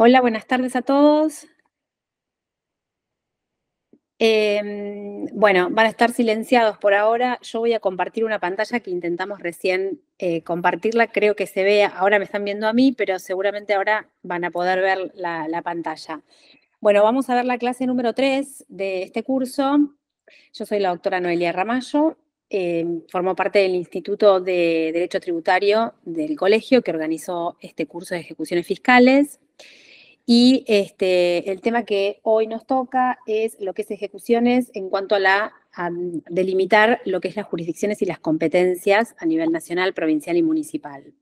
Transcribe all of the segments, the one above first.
Hola, buenas tardes a todos. Em, bueno, van a estar silenciados por ahora. Yo voy a compartir una pantalla que intentamos recién eh, compartirla. Creo que se vea. ahora me están viendo a mí, pero seguramente ahora van a poder ver la, pantalla. Bueno, vamos a ver la clase número 3 de este curso. Yo soy la doctora Noelia Ramallo, em, Formo parte del Instituto de Derecho Tributario del Colegio que organizó este curso de ejecuciones fiscales. Y este, el tema que hoy nos toca es lo que es ejecuciones en cuanto a la delimitar lo que es las jurisdicciones y las competencias a nivel nacional, provincial y municipal.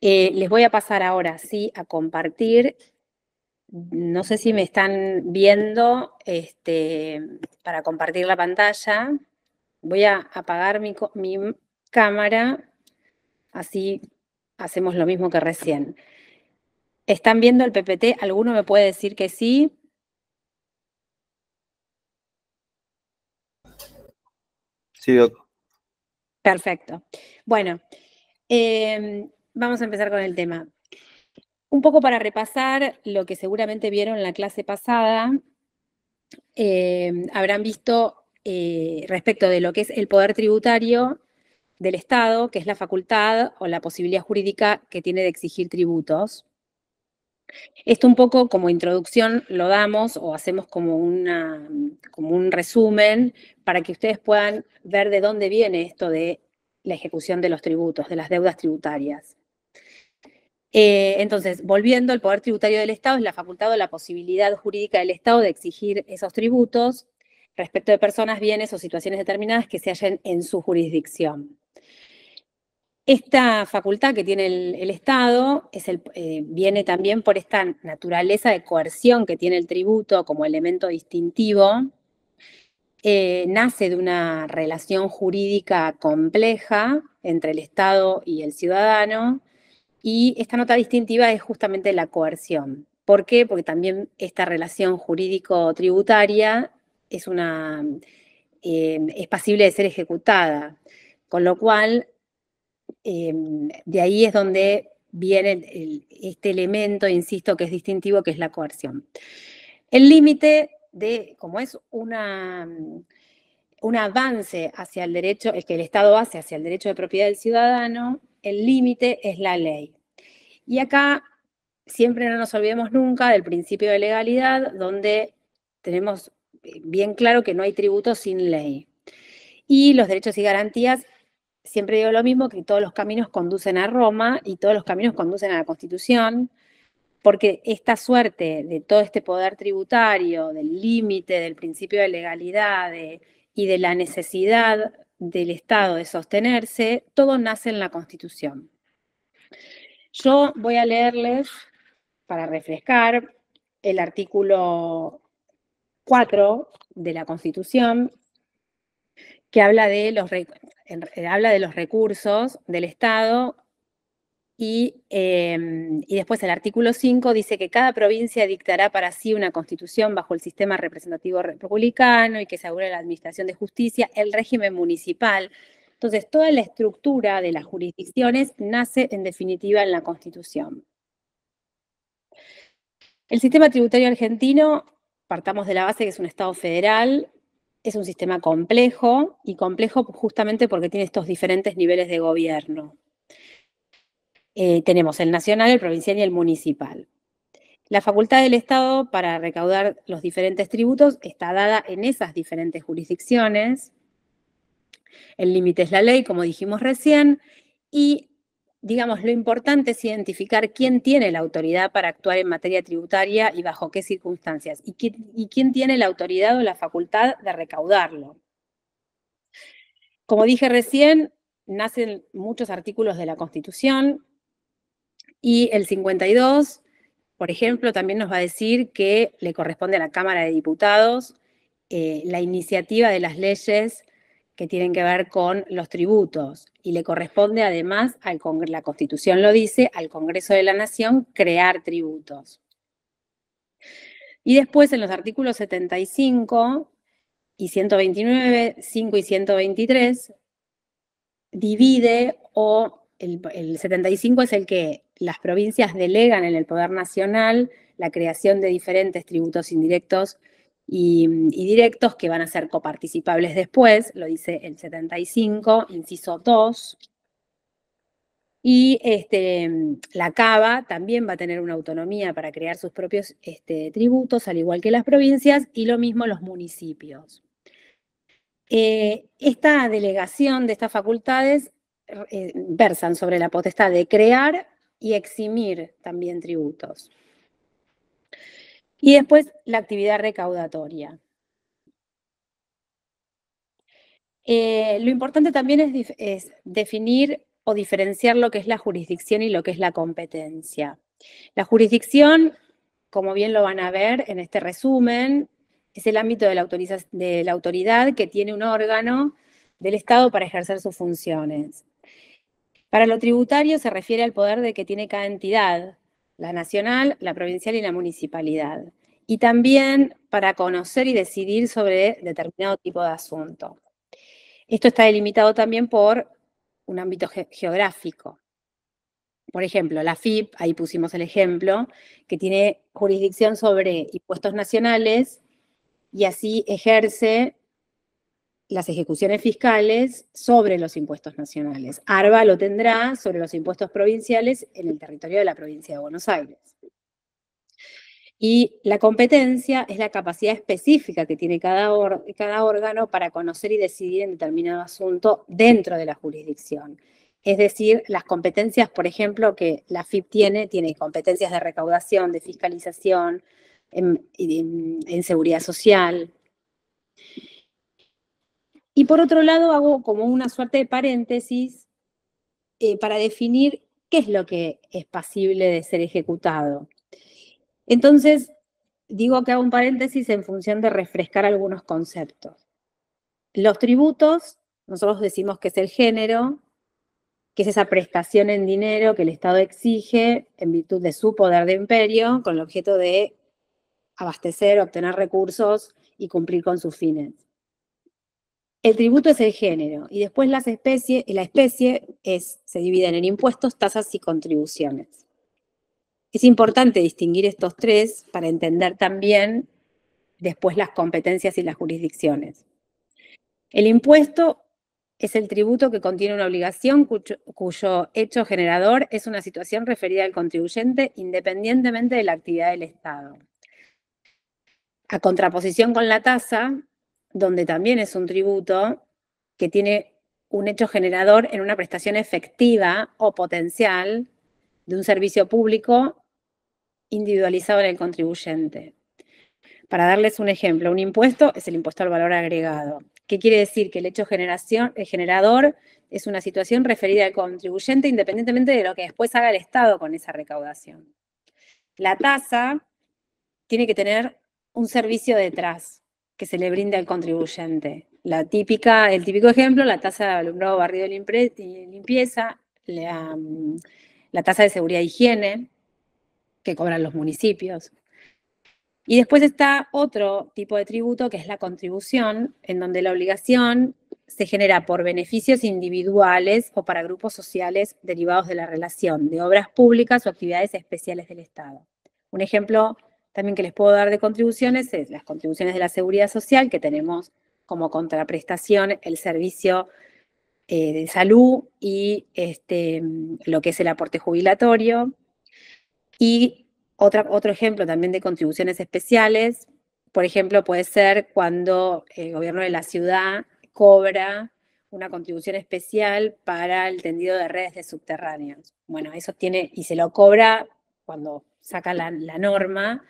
Eh, les voy a pasar ahora sí a compartir. No sé si me están viendo este, para compartir la pantalla. Voy a apagar mi, mi cámara, así hacemos lo mismo que recién. ¿Están viendo el PPT? ¿Alguno me puede decir que sí? Sí, doctor. Perfecto. Bueno, em, vamos a empezar con el tema. Un poco para repasar lo que seguramente vieron en la clase pasada, em, habrán visto eh, respecto de lo que es el poder tributario del Estado, que es la facultad o la posibilidad jurídica que tiene de exigir tributos. Esto un poco como introducción lo damos o hacemos como, una, como un resumen para que ustedes puedan ver de dónde viene esto de la ejecución de los tributos, de las deudas tributarias. Eh, entonces, volviendo, al poder tributario del Estado es la facultad o la posibilidad jurídica del Estado de exigir esos tributos respecto de personas, bienes o situaciones determinadas que se hallen en su jurisdicción. Esta facultad que tiene el, Estado es el, eh, viene también por esta naturaleza de coerción que tiene el tributo como elemento distintivo. Eh, nace de una relación jurídica compleja entre el Estado y el ciudadano y esta nota distintiva es justamente la coerción. ¿Por qué? Porque también esta relación jurídico-tributaria es, una, eh, es pasible de ser ejecutada, con lo cual Em, de ahí es donde viene este elemento, insisto, que es distintivo, que es la coerción. El límite de, como es un avance hacia el derecho, el que el Estado hace hacia el derecho de propiedad del ciudadano, el límite es la ley. Y acá siempre no nos olvidemos nunca del principio de legalidad, donde tenemos eh, bien claro que no hay tributo sin ley. Y los derechos y garantías siempre digo lo mismo, que todos los caminos conducen a Roma y todos los caminos conducen a la Constitución, porque esta suerte de todo este poder tributario, del límite, del principio de legalidad y de la necesidad del Estado de sostenerse, todo nace en la Constitución. Yo voy a leerles, para refrescar, el artículo 4 de la Constitución, que habla de los eh, habla de los recursos del Estado y, em, y, después el artículo 5 dice que cada provincia dictará para sí una constitución bajo el sistema representativo republicano y que se asegure la administración de justicia, el régimen municipal. Entonces, toda la estructura de las jurisdicciones nace en definitiva en la constitución. El sistema tributario argentino, partamos de la base que es un Estado federal, es un sistema complejo y complejo justamente porque tiene estos diferentes niveles de gobierno. Eh, tenemos el nacional, el provincial y el municipal. La facultad del Estado para recaudar los diferentes tributos está dada en esas diferentes jurisdicciones. El límite es la ley, como dijimos recién, y digamos, lo importante es identificar quién tiene la autoridad para actuar en materia tributaria y bajo qué circunstancias, y quién, tiene la autoridad o la facultad de recaudarlo. Como dije recién, nacen muchos artículos de la Constitución y el 52, por ejemplo, también nos va a decir que le corresponde a la Cámara de Diputados eh, la iniciativa de las leyes que tienen que ver con los tributos y le corresponde además, al la Constitución lo dice, al Congreso de la Nación crear tributos. Y después en los artículos 75 y 129, 5 y 123, divide o el 75 es el que las provincias delegan en el Poder Nacional la creación de diferentes tributos indirectos y, directos que van a ser coparticipables después, lo dice el 75, inciso 2. Y este, la Cava también va a tener una autonomía para crear sus propios este, tributos, al igual que las provincias, y lo mismo los municipios. Eh, esta delegación de estas facultades eh, versan sobre la potestad de crear y eximir también tributos. Y después la actividad recaudatoria. Eh, lo importante también es, definir o diferenciar lo que es la jurisdicción y lo que es la competencia. La jurisdicción, como bien lo van a ver en este resumen, es el ámbito de la, de la autoridad que tiene un órgano del Estado para ejercer sus funciones. Para lo tributario se refiere al poder de que tiene cada entidad la nacional, la provincial y la municipalidad. Y también para conocer y decidir sobre determinado tipo de asunto. Esto está delimitado también por un ámbito geográfico. Por ejemplo, la FIP, ahí pusimos el ejemplo, que tiene jurisdicción sobre impuestos nacionales y así ejerce las ejecuciones fiscales sobre los impuestos nacionales. ARBA lo tendrá sobre los impuestos provinciales en el territorio de la provincia de Buenos Aires. Y la competencia es la capacidad específica que tiene cada, cada órgano para conocer y decidir en determinado asunto dentro de la jurisdicción. Es decir, las competencias, por ejemplo, que la FIP tiene, tiene competencias de recaudación, de fiscalización, em, en seguridad social, y por otro lado, hago como una suerte de paréntesis eh, para definir qué es lo que es pasible de ser ejecutado. Entonces, digo que hago un paréntesis en función de refrescar algunos conceptos. Los tributos, nosotros decimos que es el género, que es esa prestación en dinero que el Estado exige en virtud de su poder de imperio, con el objeto de abastecer, obtener recursos y cumplir con sus fines. El tributo es el género y después las especies, la especie es, se dividen en impuestos, tasas y contribuciones. Es importante distinguir estos tres para entender también después las competencias y las jurisdicciones. El impuesto es el tributo que contiene una obligación cuyo, hecho generador es una situación referida al contribuyente independientemente de la actividad del Estado. A contraposición con la tasa, donde también es un tributo que tiene un hecho generador en una prestación efectiva o potencial de un servicio público individualizado en el contribuyente. Para darles un ejemplo, un impuesto es el impuesto al valor agregado. ¿Qué quiere decir? Que el hecho generación, eh, generador es una situación referida al contribuyente independientemente de lo que después haga el Estado con esa recaudación. La tasa tiene que tener un servicio detrás, que se le brinda al contribuyente. La típica, el típico ejemplo, la tasa de alumbrado, barrido y limpieza, mm, la, tasa de seguridad e higiene que cobran los municipios. Y después está otro tipo de tributo que es la contribución, en donde la obligación se genera por beneficios individuales o para grupos sociales derivados de la relación de obras públicas o actividades especiales del Estado. Un ejemplo también que les puedo dar de contribuciones es las contribuciones de la seguridad social, que tenemos como contraprestación el servicio eh, de salud y este, mm, lo que es el aporte jubilatorio. Y otro ejemplo también de contribuciones especiales, por ejemplo, puede ser cuando el gobierno de la ciudad cobra una contribución especial para el tendido de redes de subterráneos. Bueno, eso tiene, y se lo cobra cuando saca la, la norma,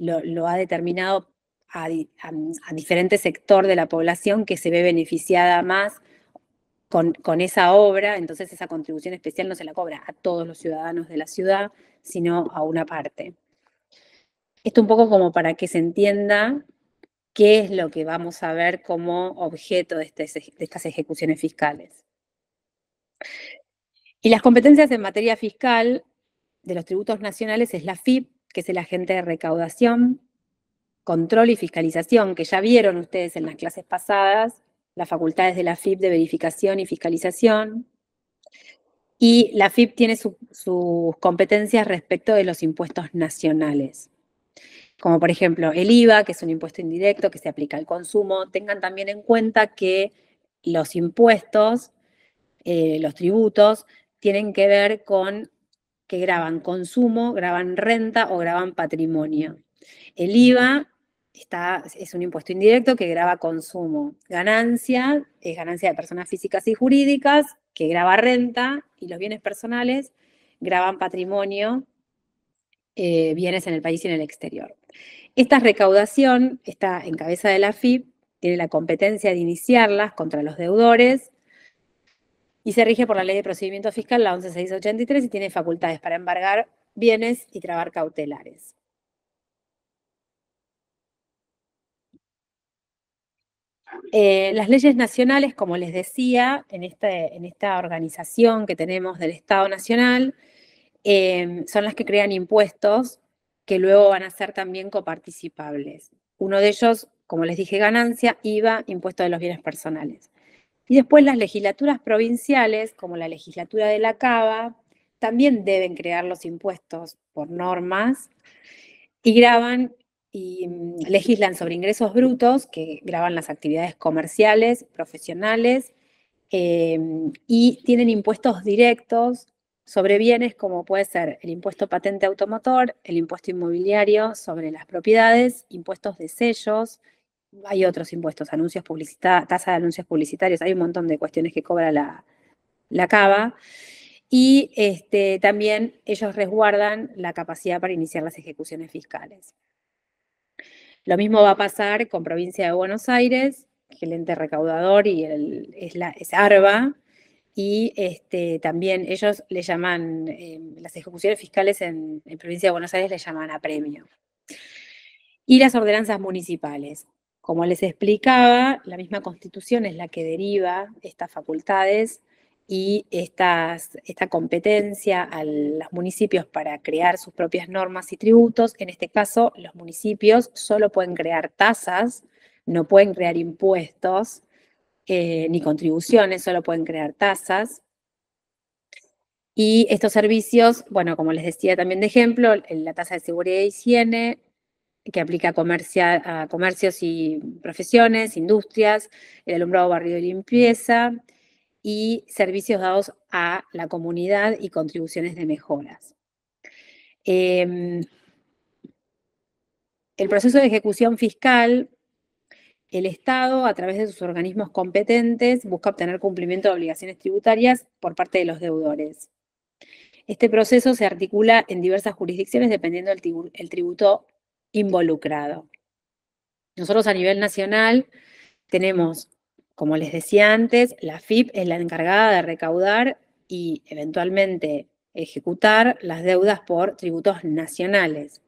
lo, ha determinado a, diferente sector de la población que se ve beneficiada más con, esa obra, entonces esa contribución especial no se la cobra a todos los ciudadanos de la ciudad, sino a una parte. Esto un poco como para que se entienda qué es lo que vamos a ver como objeto de este estas ejecuciones fiscales. Y las competencias en materia fiscal de los tributos nacionales es la FIP, que es el agente de recaudación, control y fiscalización, que ya vieron ustedes en las clases pasadas, las facultades de la FIP de verificación y fiscalización. Y la FIP tiene sus competencias respecto de los impuestos nacionales, como por ejemplo el IVA, que es un impuesto indirecto que se aplica al consumo. Tengan también en cuenta que los impuestos, eh, los tributos, tienen que ver con que graban consumo, graban renta o graban patrimonio. El IVA está, es un impuesto indirecto que graba consumo. Ganancia es ganancia de personas físicas y jurídicas, que graba renta y los bienes personales graban patrimonio, eh, bienes en el país y en el exterior. Esta recaudación está en cabeza de la FIP, tiene la competencia de iniciarlas contra los deudores y se rige por la Ley de Procedimiento Fiscal, la 11683, y tiene facultades para embargar bienes y trabar cautelares. Eh, las leyes nacionales, como les decía, en, este, en, esta organización que tenemos del Estado Nacional, eh, son las que crean impuestos que luego van a ser también coparticipables. Uno de ellos, como les dije, ganancia, IVA, impuesto de los bienes personales. Y después las legislaturas provinciales, como la legislatura de la Cava, también deben crear los impuestos por normas y graban y mm, legislan sobre ingresos brutos, que graban las actividades comerciales, profesionales, em, y tienen impuestos directos sobre bienes como puede ser el impuesto patente automotor, el impuesto inmobiliario sobre las propiedades, impuestos de sellos, hay otros impuestos, anuncios tasa de anuncios publicitarios, hay un montón de cuestiones que cobra la, Cava CABA. Y este, también ellos resguardan la capacidad para iniciar las ejecuciones fiscales. Lo mismo va a pasar con Provincia de Buenos Aires, que el ente recaudador y es, ARBA, y este, también ellos le llaman, em, las ejecuciones fiscales en, en Provincia de Buenos Aires le llaman a premio. Y las ordenanzas municipales. Como les explicaba, la misma constitución es la que deriva estas facultades y esta competencia a los municipios para crear sus propias normas y tributos. En este caso, los municipios solo pueden crear tasas, no pueden crear impuestos eh, ni contribuciones, solo pueden crear tasas. Y estos servicios, bueno, como les decía también de ejemplo, la tasa de seguridad y higiene, que aplica a comercios y profesiones, industrias, el alumbrado barrio y limpieza y servicios dados a la comunidad y contribuciones de mejoras. Em, el proceso de ejecución fiscal, el Estado, a través de sus organismos competentes, busca obtener cumplimiento de obligaciones tributarias por parte de los deudores. Este proceso se articula en diversas jurisdicciones dependiendo del tributo involucrado. Nosotros a nivel nacional tenemos, como les decía antes, la FIP es la encargada de recaudar y eventualmente ejecutar las deudas por tributos nacionales.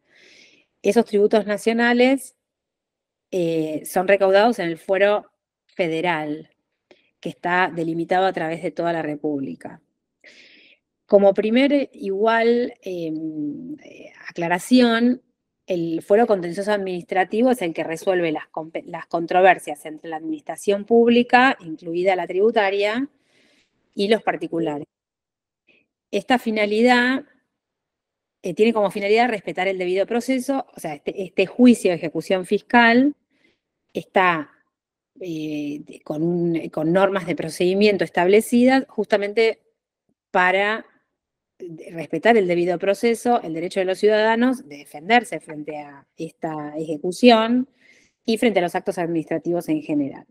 Esos tributos nacionales eh, son recaudados en el fuero federal, que está delimitado a través de toda la República. Como primer igual em, eh, aclaración, el fuero contencioso administrativo es el que resuelve las, controversias entre la administración pública, incluida la tributaria, y los particulares. Esta finalidad eh, tiene como finalidad respetar el debido proceso, o sea, este, este juicio de ejecución fiscal está eh, con normas de procedimiento establecidas justamente para respetar el debido proceso, el derecho de los ciudadanos de defenderse frente a esta ejecución y frente a los actos administrativos en general.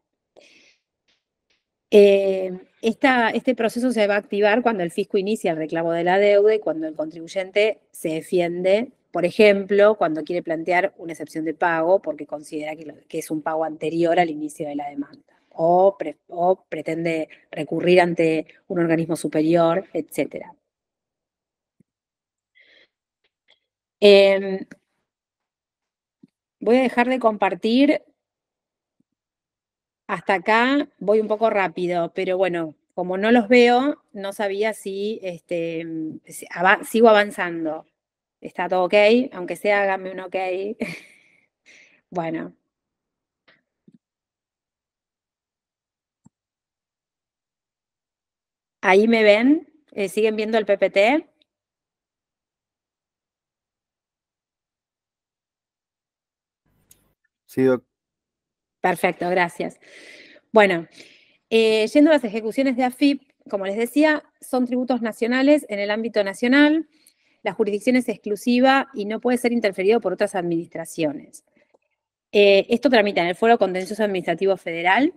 Eh, este proceso se va a activar cuando el fisco inicia el reclamo de la deuda y cuando el contribuyente se defiende, por ejemplo, cuando quiere plantear una excepción de pago porque considera que, es un pago anterior al inicio de la demanda o, o pretende recurrir ante un organismo superior, etcétera. Em, voy a dejar de compartir. Hasta acá voy un poco rápido, pero bueno, como no los veo, no sabía si, este, sigo avanzando. ¿Está todo ok? Aunque sea, hágame un ok. bueno. ¿Ahí me ven? Eh, ¿Siguen viendo el PPT? Perfecto, gracias. Bueno, eh, yendo a las ejecuciones de AFIP, como les decía, son tributos nacionales en el ámbito nacional. La jurisdicción es exclusiva y no puede ser interferido por otras administraciones. Eh, esto tramita en el Foro Contencioso Administrativo Federal.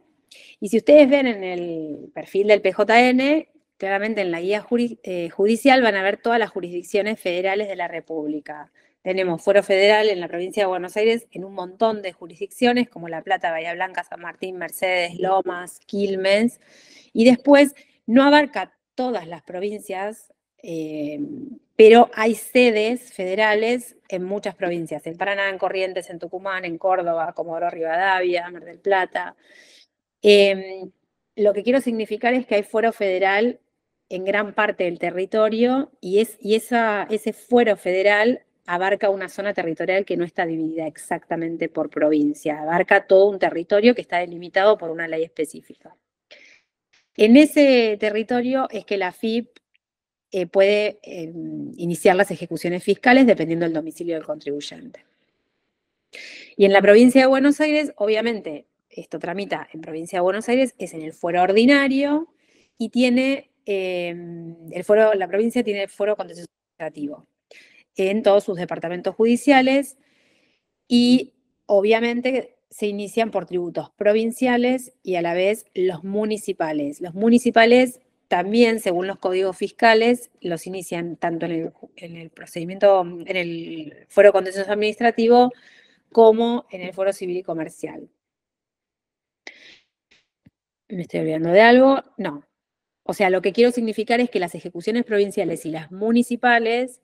Y si ustedes ven en el perfil del PJN, claramente en la guía eh, judicial van a ver todas las jurisdicciones federales de la República. Tenemos fuero federal en la provincia de Buenos Aires en un montón de jurisdicciones como La Plata, Bahía Blanca, San Martín, Mercedes, Lomas, Quilmes, y después no abarca todas las provincias, eh, pero hay sedes federales en muchas provincias, en Paraná, en Corrientes, en Tucumán, en Córdoba, Comodoro Rivadavia, Mar del Plata. Em, lo que quiero significar es que hay fuero federal en gran parte del territorio y, es, y ese fuero federal abarca una zona territorial que no está dividida exactamente por provincia, abarca todo un territorio que está delimitado por una ley específica. En ese territorio es que la FIP eh, puede em, iniciar las ejecuciones fiscales dependiendo del domicilio del contribuyente. Y en la provincia de Buenos Aires, obviamente, esto tramita en provincia de Buenos Aires, es en el fuero ordinario y tiene, em, el la provincia tiene el fuero contencioso administrativo en todos sus departamentos judiciales y obviamente se inician por tributos provinciales y a la vez los municipales. Los municipales también, según los códigos fiscales, los inician tanto en el, procedimiento, en el fuero contencioso administrativo, como en el fuero civil y comercial. ¿Me estoy olvidando de algo? No. O sea, lo que quiero significar es que las ejecuciones provinciales y las municipales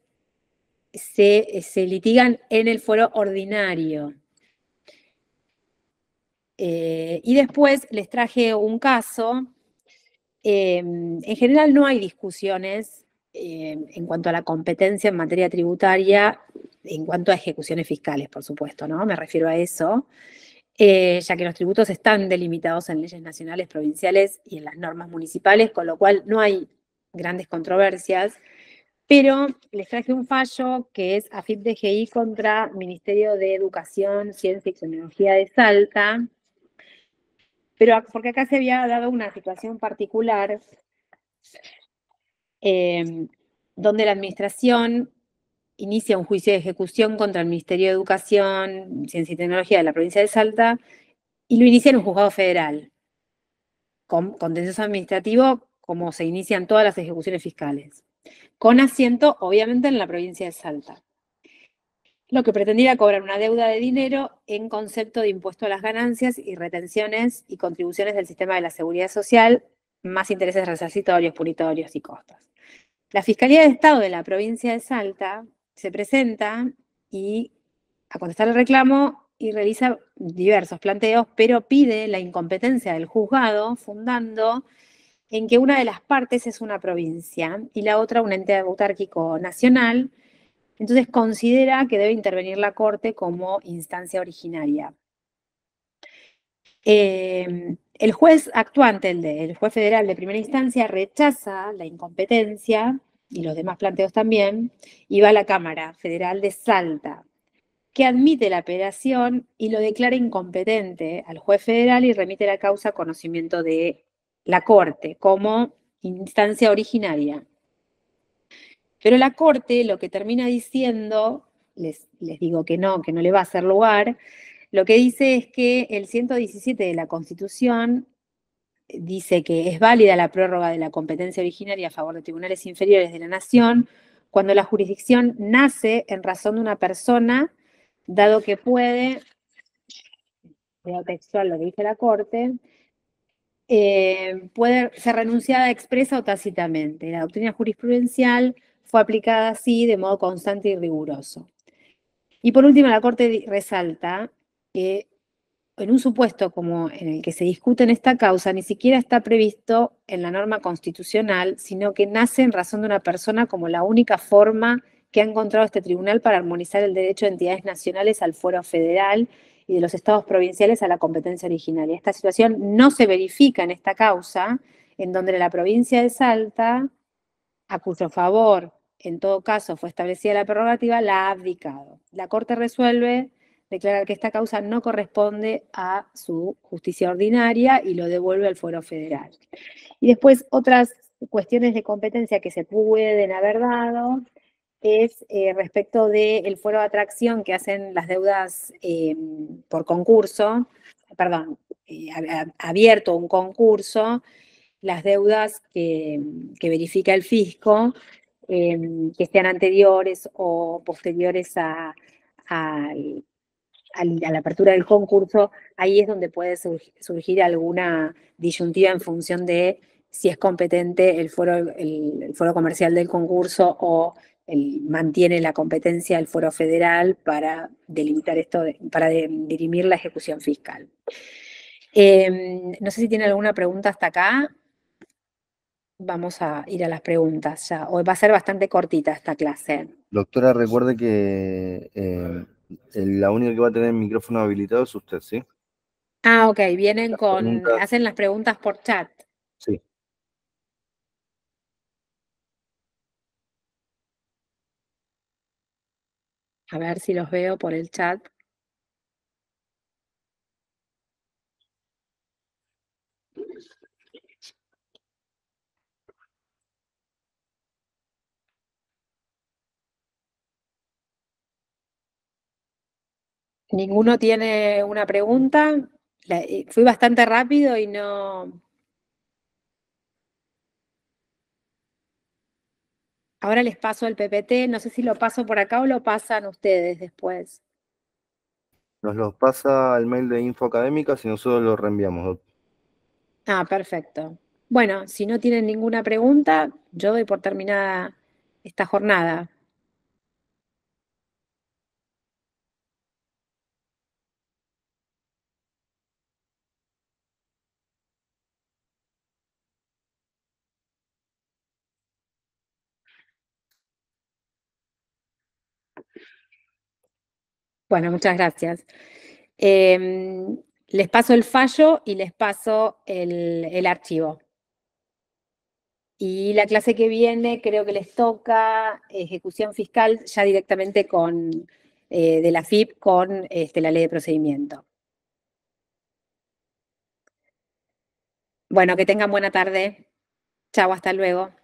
se, litigan en el foro ordinario. Eh, y después les traje un caso. Em, en general no hay discusiones em, en cuanto a la competencia en materia tributaria, en cuanto a ejecuciones fiscales, por supuesto, ¿no? Me refiero a eso, eh, ya que los tributos están delimitados en leyes nacionales, provinciales y en las normas municipales, con lo cual no hay grandes controversias. Pero les traje un fallo que es AFIP-DGI contra Ministerio de Educación, Ciencia y Tecnología de Salta, pero porque acá se había dado una situación particular em, donde la administración inicia un juicio de ejecución contra el Ministerio de Educación, Ciencia y Tecnología de la provincia de Salta y lo inicia en un juzgado federal, con contencioso administrativo como se inician todas las ejecuciones fiscales con asiento obviamente en la provincia de Salta. Lo que pretendía cobrar una deuda de dinero en concepto de impuesto a las ganancias y retenciones y contribuciones del sistema de la seguridad social, más intereses resarcitorios, punitorios y costos. La Fiscalía de Estado de la provincia de Salta se presenta y a contestar el reclamo y realiza diversos planteos, pero pide la incompetencia del juzgado fundando en que una de las partes es una provincia y la otra un ente autárquico nacional, entonces considera que debe intervenir la Corte como instancia originaria. Em, el juez actuante, el, juez federal de primera instancia, rechaza la incompetencia y los demás planteos también, y va a la Cámara Federal de Salta, que admite la apelación y lo declara incompetente al juez federal y remite la causa a conocimiento de la Corte como instancia originaria. Pero la Corte lo que termina diciendo, les, les, digo que no, que no le va a hacer lugar, lo que dice es que el 117 de la Constitución dice que es válida la prórroga de la competencia originaria a favor de tribunales inferiores de la Nación cuando la jurisdicción nace en razón de una persona, dado que puede, textual lo que dice la Corte, eh, puede ser renunciada expresa o tácitamente. La doctrina jurisprudencial fue aplicada así de modo constante y riguroso. Y por último, la Corte resalta que en un supuesto como en el que se discute en esta causa, ni siquiera está previsto en la norma constitucional, sino que nace en razón de una persona como la única forma que ha encontrado este tribunal para armonizar el derecho de entidades nacionales al fuero federal y de los estados provinciales a la competencia originaria. Esta situación no se verifica en esta causa, en donde la provincia de Salta, a cuyo favor en todo caso fue establecida la prerrogativa, la ha abdicado. La Corte resuelve declarar que esta causa no corresponde a su justicia ordinaria y lo devuelve al Foro federal. Y después otras cuestiones de competencia que se pueden haber dado es eh, respecto del foro de atracción que hacen las deudas eh, por concurso, perdón, eh, abierto un concurso, las deudas que, verifica el fisco, que sean anteriores o posteriores a, la apertura del concurso, ahí es donde puede surgir alguna disyuntiva en función de si es competente el foro comercial del concurso o mantiene la competencia del Foro Federal para delimitar esto, para dirimir la ejecución fiscal. Em, no sé si tiene alguna pregunta hasta acá. Vamos a ir a las preguntas ya. va a ser bastante cortita esta clase. Doctora, recuerde que em, la única que va a tener el micrófono habilitado es usted, ¿sí? Ah, ok. Vienen con. Hacen las preguntas por chat. Sí. A ver si los veo por el chat. Ninguno tiene una pregunta. Eh, fui bastante rápido y no, Ahora les paso el PPT, no sé si lo paso por acá o lo pasan ustedes después. Nos los pasa al mail de Info Académica si nosotros lo reenviamos. Ah, perfecto. Bueno, si no tienen ninguna pregunta, yo doy por terminada esta jornada. Bueno, muchas gracias. Em, les paso el fallo y les paso el, archivo. Y la clase que viene creo que les toca ejecución fiscal ya directamente con, eh, de la FIP con este, la ley de procedimiento. Bueno, que tengan buena tarde. Chao, hasta luego.